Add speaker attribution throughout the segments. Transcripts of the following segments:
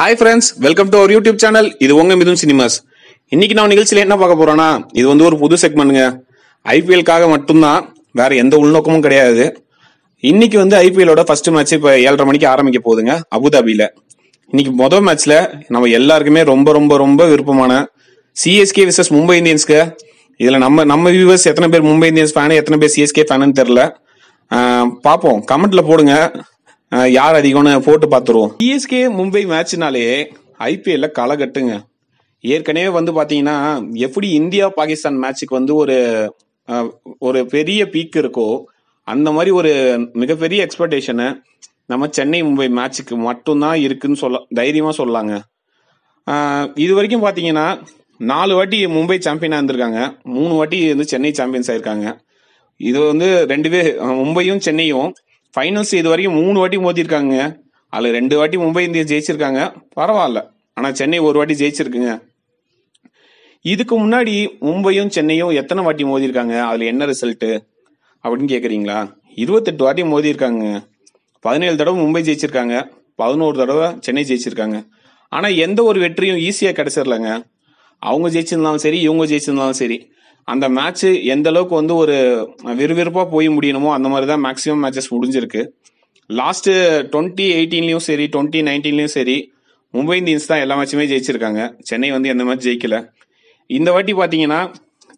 Speaker 1: hi friends welcome to our YouTube channel இது உங்க Mithun cinemas இன்னைக்கு நான் நிகழ்ச்சியில் என்ன பார்க்க போறோம்னா இது வந்து ஒரு புது செக்மெண்ட்டுங்க ஐபிஎல்காக மட்டும்தான் வேற எந்த உள்நோக்கமும் கிடையாது இன்னைக்கு வந்து ஐபிஎலோட ஃபர்ஸ்ட் மேட்ச் இப்போ ஏழரை மணிக்கு ஆரம்பிக்க போகுதுங்க அபுதாபியில இன்னைக்கு மொதல் மேட்ச்ல நம்ம எல்லாருக்குமே ரொம்ப ரொம்ப ரொம்ப விருப்பமான சிஎஸ்கே விசஸ் மும்பை இந்தியன்ஸ்க்கு இதில் நம்ம நம்ம வியூவர்ஸ் எத்தனை பேர் மும்பை இந்தியன்ஸ் ஃபேனு எத்தனை பேர் சிஎஸ்கே ஃபேனுன்னு தெரில பார்ப்போம் கமெண்ட்ல போடுங்க யார் அதிகம்னு போட்டு பார்த்துருவோம் சிஎஸ்கே மும்பை மேட்ச்னாலே ஐபிஎல்ல களைகட்டுங்க ஏற்கனவே வந்து பார்த்தீங்கன்னா எப்படி இந்தியா பாகிஸ்தான் மேட்சுக்கு வந்து ஒரு ஒரு பெரிய பீக் இருக்கோ அந்த மாதிரி ஒரு மிகப்பெரிய எக்ஸ்பெக்டேஷனு நம்ம சென்னை மும்பை மேட்சுக்கு மட்டும்தான் இருக்குன்னு சொல்ல தைரியமாக சொல்லாங்க இது வரைக்கும் பார்த்தீங்கன்னா நாலு வாட்டி மும்பை சாம்பியனாக இருந்திருக்காங்க மூணு வாட்டி வந்து சென்னை சாம்பியன்ஸ் ஆயிருக்காங்க இது வந்து ரெண்டு பேர் மும்பையும் சென்னையும் ஃபைனல்ஸ் இது வரைக்கும் மூணு வாட்டி மோதிருக்காங்க அதில் ரெண்டு வாட்டி மும்பை இந்தியன்ஸ் ஜெயிச்சிருக்காங்க பரவாயில்ல ஆனால் சென்னை ஒரு வாட்டி ஜெயிச்சிருக்குங்க இதுக்கு முன்னாடி மும்பையும் சென்னையும் எத்தனை வாட்டி மோதிருக்காங்க அதில் என்ன ரிசல்ட்டு அப்படின்னு கேட்குறீங்களா இருபத்தெட்டு வாட்டி மோதிருக்காங்க பதினேழு தடவை மும்பை ஜெயிச்சிருக்காங்க பதினோரு தடவை சென்னை ஜெயிச்சிருக்காங்க ஆனால் எந்த ஒரு வெற்றியும் ஈஸியாக கிடைச்சிடலங்க அவங்க ஜெயிச்சிருந்தாலும் சரி இவங்க ஜெயிச்சிருந்தாலும் சரி அந்த மேட்ச் எந்த அளவுக்கு வந்து ஒரு விறுவிறுப்பாக போய் முடியணுமோ அந்த மாதிரி தான் மேக்ஸிமம் மேட்சஸ் முடிஞ்சிருக்கு லாஸ்ட்டு டுவெண்ட்டி எயிட்டீன்லயும் சரி டுவெண்ட்டி நைன்டீன்லயும் சரி மும்பை இந்தியன்ஸ் தான் எல்லா மேட்சுமே ஜெயிச்சிருக்காங்க சென்னை வந்து எந்த மேட்ச் ஜெயிக்கல இந்த வாட்டி பார்த்தீங்கன்னா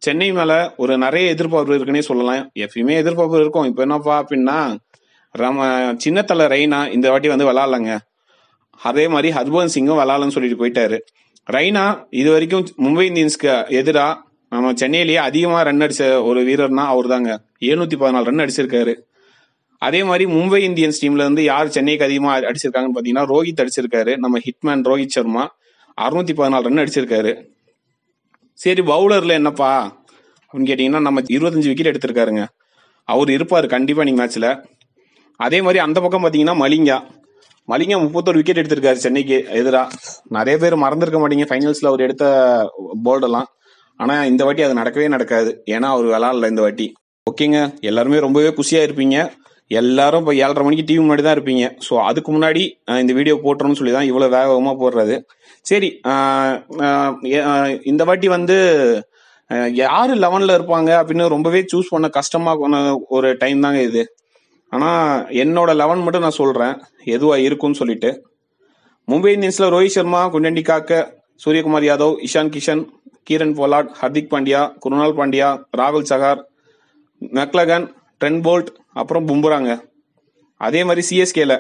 Speaker 1: சென்னை மேலே ஒரு நிறைய எதிர்பார்ப்பு இருக்குன்னே சொல்லலாம் எப்பயுமே எதிர்பார்ப்பு இருக்கும் இப்போ என்னப்பா அப்படின்னா ரம சின்னத்தல ரெய்னா இந்த வாட்டி வந்து விளாட்லங்க அதே மாதிரி ஹர்பவன் சிங்கும் விளாட்லன்னு சொல்லிட்டு போயிட்டாரு ரெய்னா இது வரைக்கும் மும்பை இந்தியன்ஸ்க்கு எதிராக நம்ம சென்னையிலேயே அதிகமாக ரன் அடிச்ச ஒரு வீரர்னா அவர் தாங்க எழுநூத்தி பதினாலு ரன் அடிச்சிருக்காரு அதே மாதிரி மும்பை இந்தியன்ஸ் டீம்ல இருந்து யார் சென்னைக்கு அதிகமாக அடிச்சிருக்காங்கன்னு பார்த்தீங்கன்னா ரோஹித் அடிச்சிருக்காரு நம்ம ஹிட்மேன் ரோஹித் சர்மா அறுநூத்தி பதினாலு ரன் அடிச்சிருக்காரு சரி பவுலர்ல என்னப்பா அப்படின்னு கேட்டீங்கன்னா நம்ம இருபத்தஞ்சு விக்கெட் எடுத்திருக்காருங்க அவர் இருப்பார் கண்டிப்பாக நீங்க மேட்ச்சில் அதே மாதிரி அந்த பக்கம் பார்த்தீங்கன்னா மலிங்கா மலிங்கா முப்பத்தோரு விக்கெட் எடுத்திருக்காரு சென்னைக்கு எதிராக நிறைய பேர் மறந்துருக்க மாட்டீங்க ஃபைனல்ஸில் அவர் எடுத்த போல்டெல்லாம் ஆனால் இந்த வாட்டி அது நடக்கவே நடக்காது ஏன்னா அவர் விளாடல இந்த வாட்டி ஓகேங்க எல்லாருமே ரொம்பவே குஷியாக இருப்பீங்க எல்லாரும் இப்போ ஏழரை மணிக்கு டிவி முன்னாடி தான் இருப்பீங்க ஸோ அதுக்கு முன்னாடி இந்த வீடியோ போட்டுறோம்னு சொல்லி தான் இவ்வளோ வேகமாக போடுறது சரி இந்த வாட்டி வந்து யார் லெவனில் இருப்பாங்க அப்படின்னு ரொம்பவே சூஸ் பண்ண கஷ்டமாக ஒரு டைம் தாங்க இது ஆனால் என்னோட லெவன் மட்டும் நான் சொல்கிறேன் எதுவாக இருக்கும்னு சொல்லிட்டு Mumbai இந்தியன்ஸில் Rohit Sharma Quinton de Kock Suryakumar Yadav Ishan Kishan Kieron Pollard Hardik Pandya Krunal Pandya ராகுல் சகார் மெக்லகன் ட்ரென் போல்ட் அப்புறம் பும்புராங்க அதே மாதிரி சிஎஸ்கேல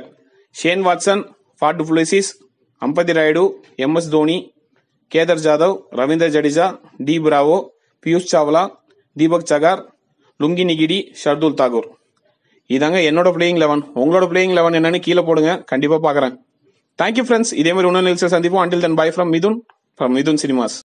Speaker 1: Shane Watson Faf du Plessis Ambati Rayudu M S Dhoni Kedar Jadhav Ravindra Jadeja D Bravo Piyush Chawla Deepak Chahar Lungi Ngidi Shardul Thakur இதாங்க என்னோட பிளேயிங் லெவன் உங்களோட பிளேயிங் லெவன் என்னன்னு கீழே போடுங்க கண்டிப்பாக பார்க்குறேன் தேங்க்யூ ஃப்ரெண்ட்ஸ் இதே மாதிரி இன்னொரு நிகழ்ச்சியை சந்திப்போம் until then bye from Mithun from Mithun cinemas